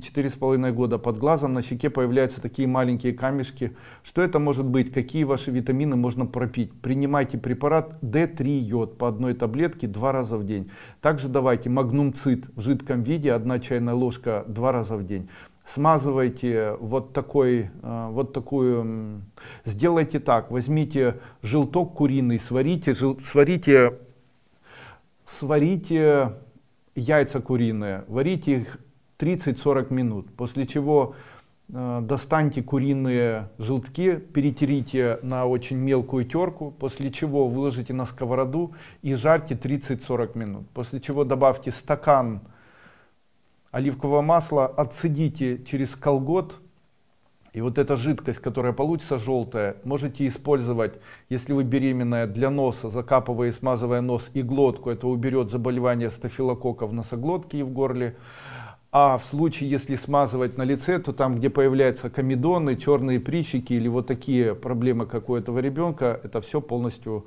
четыре с половиной года. Под глазом на щеке появляются такие маленькие камешки. Что это может быть? Какие ваши витамины можно пропить? Принимайте препарат D3 йод по одной таблетке два раза в день. Также давайте магнумцит в жидком виде, одна чайная ложка два раза в день. Смазывайте вот такой, э, вот такую, сделайте так, возьмите желток куриный, сварите, жел, сварите, сварите яйца куриные, варите их 30-40 минут, после чего э, достаньте куриные желтки, перетерите на очень мелкую терку, после чего выложите на сковороду и жарьте 30-40 минут. После чего добавьте стакан оливкового масла, отцедите через колгот, и вот эта жидкость, которая получится желтая, можете использовать, если вы беременная, для носа, закапывая и смазывая нос и глотку, это уберет заболевание стафилококков носоглотки и в горле. А в случае, если смазывать на лице, то там, где появляются комедоны, черные прищики или вот такие проблемы, как у этого ребенка, это все полностью